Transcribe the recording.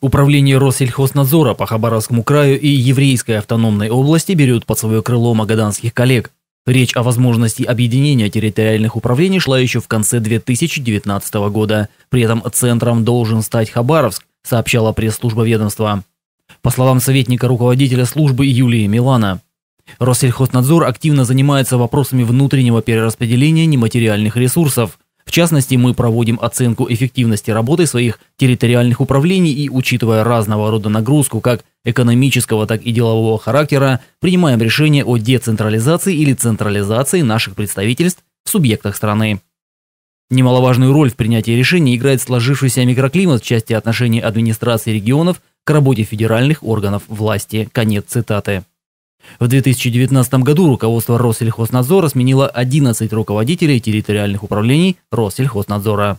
Управление Россельхознадзора по Хабаровскому краю и Еврейской автономной области берет под свое крыло магаданских коллег. Речь о возможности объединения территориальных управлений шла еще в конце 2019 года. При этом центром должен стать Хабаровск, сообщала пресс-служба ведомства. По словам советника руководителя службы Юлии Милана, Россельхознадзор активно занимается вопросами внутреннего перераспределения нематериальных ресурсов – в частности, мы проводим оценку эффективности работы своих территориальных управлений и, учитывая разного рода нагрузку, как экономического, так и делового характера, принимаем решение о децентрализации или централизации наших представительств в субъектах страны. Немаловажную роль в принятии решений играет сложившийся микроклимат в части отношений администрации регионов к работе федеральных органов власти. Конец цитаты. В 2019 году руководство Россельхознадзора сменило 11 руководителей территориальных управлений Россельхознадзора.